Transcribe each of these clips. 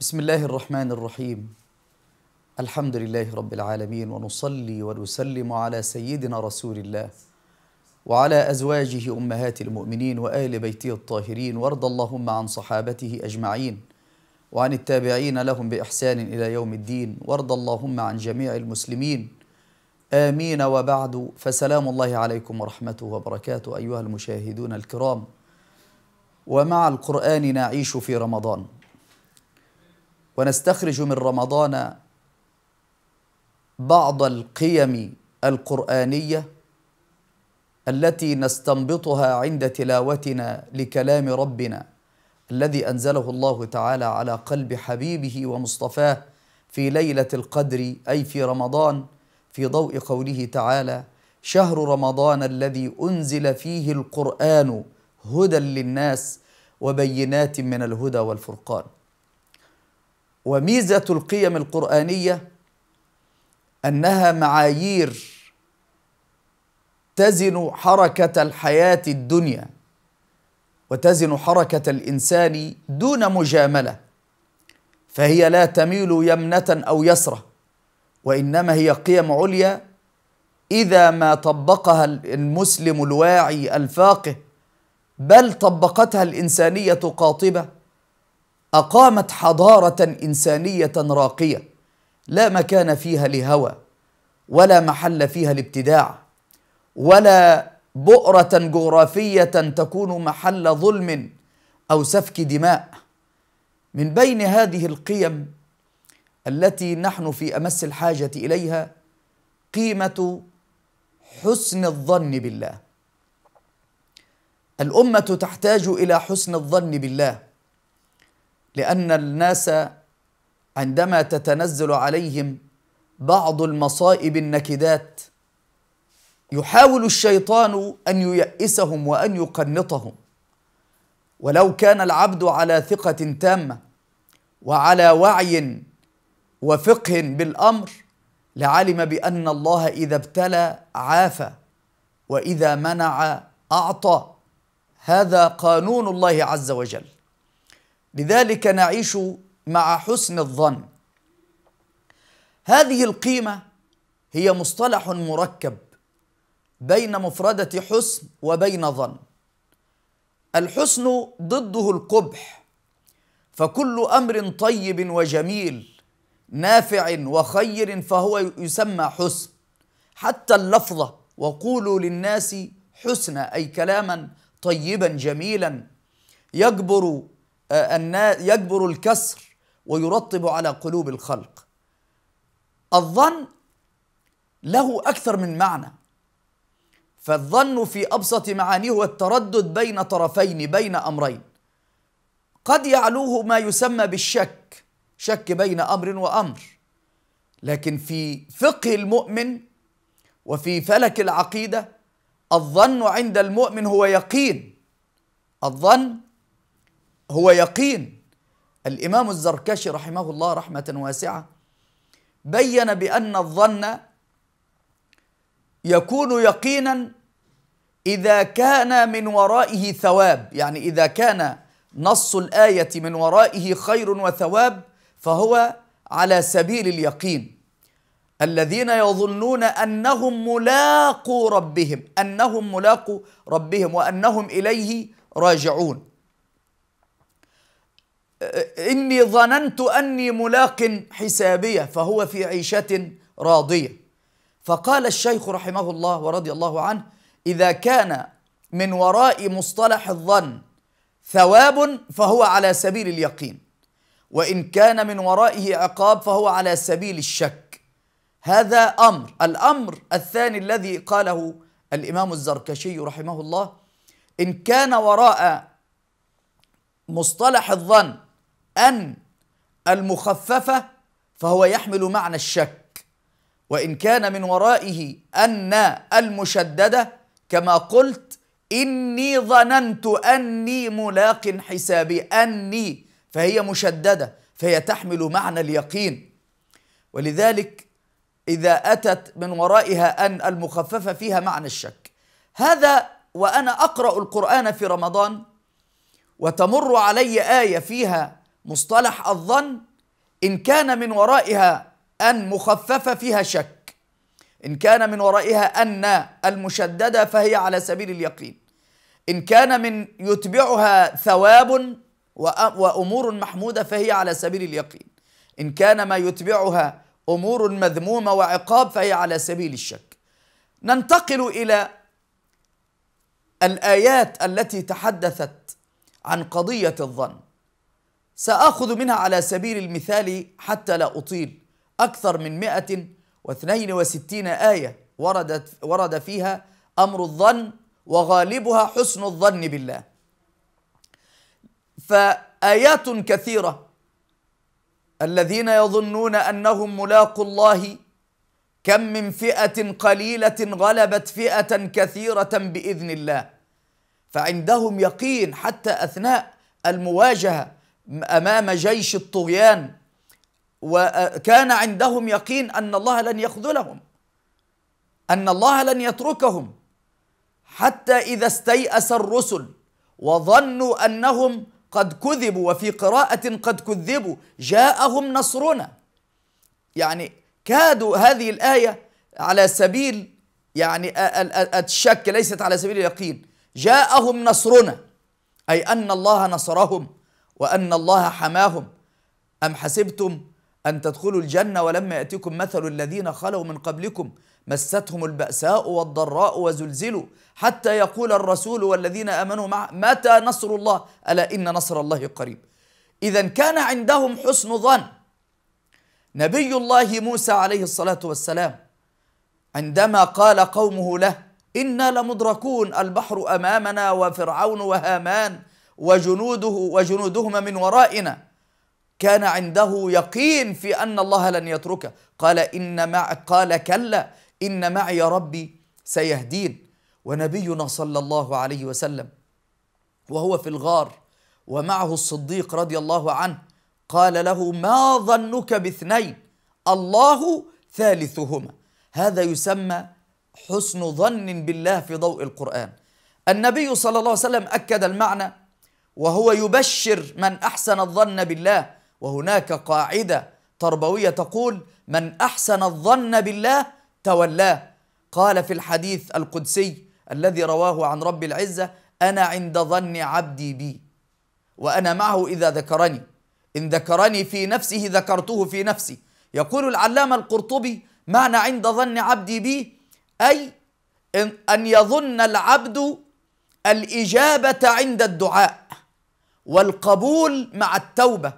بسم الله الرحمن الرحيم الحمد لله رب العالمين ونصلي ونسلم على سيدنا رسول الله وعلى ازواجه امهات المؤمنين وال بيته الطاهرين وارض اللهم عن صحابته اجمعين وعن التابعين لهم باحسان الى يوم الدين وارض اللهم عن جميع المسلمين امين وبعد فسلام الله عليكم ورحمته وبركاته ايها المشاهدون الكرام ومع القران نعيش في رمضان ونستخرج من رمضان بعض القيم القرانيه التي نستنبطها عند تلاوتنا لكلام ربنا الذي انزله الله تعالى على قلب حبيبه ومصطفاه في ليله القدر اي في رمضان في ضوء قوله تعالى شهر رمضان الذي انزل فيه القران هدى للناس وبينات من الهدى والفرقان وميزه القيم القرانيه انها معايير تزن حركه الحياه الدنيا وتزن حركه الانسان دون مجامله فهي لا تميل يمنه او يسره وانما هي قيم عليا اذا ما طبقها المسلم الواعي الفاقه بل طبقتها الانسانيه قاطبه اقامت حضاره انسانيه راقيه لا مكان فيها لهوى ولا محل فيها لابتداع ولا بؤره جغرافيه تكون محل ظلم او سفك دماء من بين هذه القيم التي نحن في امس الحاجه اليها قيمه حسن الظن بالله الامه تحتاج الى حسن الظن بالله لأن الناس عندما تتنزل عليهم بعض المصائب النكدات يحاول الشيطان أن ييئسهم وأن يقنطهم ولو كان العبد على ثقة تامة وعلى وعي وفقه بالأمر لعلم بأن الله إذا ابتلى عافى وإذا منع أعطى هذا قانون الله عز وجل لذلك نعيش مع حسن الظن هذه القيمه هي مصطلح مركب بين مفرده حسن وبين ظن الحسن ضده القبح فكل امر طيب وجميل نافع وخير فهو يسمى حسن حتى اللفظه وقولوا للناس حسنى اي كلاما طيبا جميلا يجبر أن يجبر الكسر ويرطب على قلوب الخلق الظن له اكثر من معنى فالظن في ابسط معانيه هو التردد بين طرفين بين امرين قد يعلوه ما يسمى بالشك شك بين امر وامر لكن في فقه المؤمن وفي فلك العقيده الظن عند المؤمن هو يقين الظن هو يقين الإمام الزركشي رحمه الله رحمة واسعة بين بأن الظن يكون يقينا إذا كان من ورائه ثواب يعني إذا كان نص الآية من ورائه خير وثواب فهو على سبيل اليقين الذين يظنون أنهم ملاقو ربهم أنهم ملاقو ربهم وأنهم إليه راجعون إني ظننت أني ملاق حسابية فهو في عيشة راضية فقال الشيخ رحمه الله ورضي الله عنه إذا كان من وراء مصطلح الظن ثواب فهو على سبيل اليقين وإن كان من ورائه عقاب فهو على سبيل الشك هذا أمر الأمر الثاني الذي قاله الإمام الزركشي رحمه الله إن كان وراء مصطلح الظن أن المخففة فهو يحمل معنى الشك وإن كان من ورائه أن المشددة كما قلت إني ظننت أني ملاق حسابي أني فهي مشددة فهي تحمل معنى اليقين ولذلك إذا أتت من ورائها أن المخففة فيها معنى الشك هذا وأنا أقرأ القرآن في رمضان وتمر علي آية فيها مصطلح الظن إن كان من ورائها أن مخففة فيها شك إن كان من ورائها أن المشددة فهي على سبيل اليقين إن كان من يتبعها ثواب وأمور محمودة فهي على سبيل اليقين إن كان ما يتبعها أمور مذمومة وعقاب فهي على سبيل الشك ننتقل إلى الآيات التي تحدثت عن قضية الظن سأخذ منها على سبيل المثال حتى لا أطيل أكثر من 162 آية وردت ورد فيها أمر الظن وغالبها حسن الظن بالله فآيات كثيرة الذين يظنون أنهم ملاق الله كم من فئة قليلة غلبت فئة كثيرة بإذن الله فعندهم يقين حتى أثناء المواجهة امام جيش الطغيان وكان عندهم يقين ان الله لن يخذلهم ان الله لن يتركهم حتى اذا استيأس الرسل وظنوا انهم قد كذبوا وفي قراءة قد كذبوا جاءهم نصرنا يعني كادوا هذه الآية على سبيل يعني الشك ليست على سبيل اليقين جاءهم نصرنا أي أن الله نصرهم وأن الله حماهم أم حسبتم أن تدخلوا الجنة ولما يأتيكم مثل الذين خلوا من قبلكم مستهم البأساء والضراء وزلزلوا حتى يقول الرسول والذين آمنوا معه متى نصر الله ألا إن نصر الله قريب إذا كان عندهم حسن ظن نبي الله موسى عليه الصلاة والسلام عندما قال قومه له إنا لمدركون البحر أمامنا وفرعون وهامان وجنوده وجنودهما من ورائنا كان عنده يقين في أن الله لن يتركه قال إن مع قال كلا إن معي ربي سيهدين ونبينا صلى الله عليه وسلم وهو في الغار ومعه الصديق رضي الله عنه قال له ما ظنك باثنين الله ثالثهما هذا يسمى حسن ظن بالله في ضوء القرآن النبي صلى الله عليه وسلم أكد المعنى وهو يبشر من احسن الظن بالله وهناك قاعده تربويه تقول من احسن الظن بالله تولاه قال في الحديث القدسي الذي رواه عن رب العزه انا عند ظن عبدي بي وانا معه اذا ذكرني ان ذكرني في نفسه ذكرته في نفسي يقول العلامه القرطبي معنى عند ظن عبدي بي اي ان يظن العبد الاجابه عند الدعاء والقبول مع التوبه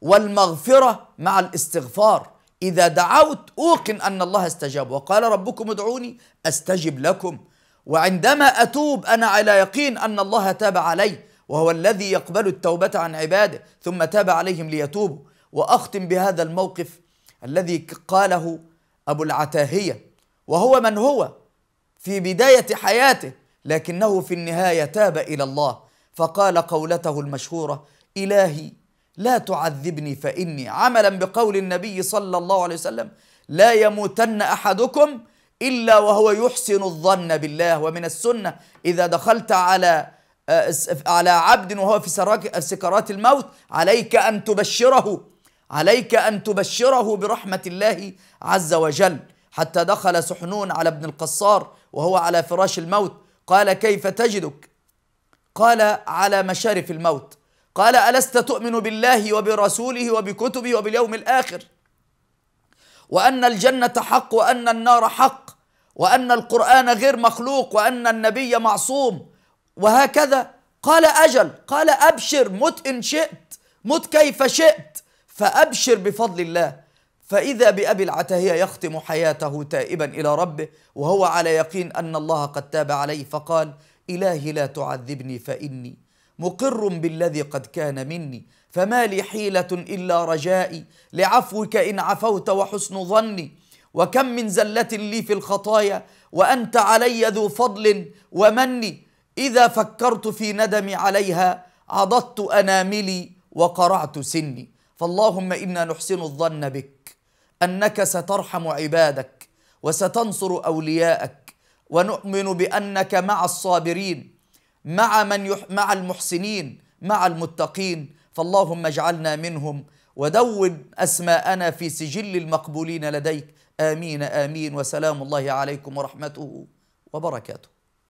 والمغفره مع الاستغفار اذا دعوت اوقن ان الله استجاب وقال ربكم ادعوني استجب لكم وعندما اتوب انا على يقين ان الله تاب علي وهو الذي يقبل التوبه عن عباده ثم تاب عليهم ليتوبوا واختم بهذا الموقف الذي قاله ابو العتاهيه وهو من هو في بدايه حياته لكنه في النهايه تاب الى الله فقال قولته المشهورة إلهي لا تعذبني فإني عملا بقول النبي صلى الله عليه وسلم لا يموتن أحدكم إلا وهو يحسن الظن بالله ومن السنة إذا دخلت على آه، على عبد وهو في سكرات الموت عليك أن تبشره عليك أن تبشره برحمة الله عز وجل حتى دخل سحنون على ابن القصار وهو على فراش الموت قال كيف تجدك قال على مشارف الموت قال ألست تؤمن بالله وبرسوله وبكتبه وباليوم الآخر وأن الجنة حق وأن النار حق وأن القرآن غير مخلوق وأن النبي معصوم وهكذا قال أجل قال أبشر مت إن شئت مت كيف شئت فأبشر بفضل الله فإذا بأبي العتاهية يختم حياته تائبا إلى ربه وهو على يقين أن الله قد تاب عليه فقال إلهي لا تعذبني فإني مقر بالذي قد كان مني فما لي حيلة إلا رجائي لعفوك إن عفوت وحسن ظني وكم من زلة لي في الخطايا وأنت علي ذو فضل ومني إذا فكرت في ندمي عليها عضدت أناملي وقرعت سني فاللهم إنا نحسن الظن بك أنك سترحم عبادك وستنصر أولياءك ونؤمن بانك مع الصابرين مع من يح مع المحسنين مع المتقين فاللهم اجعلنا منهم ودون اسماءنا في سجل المقبولين لديك امين امين وسلام الله عليكم ورحمته وبركاته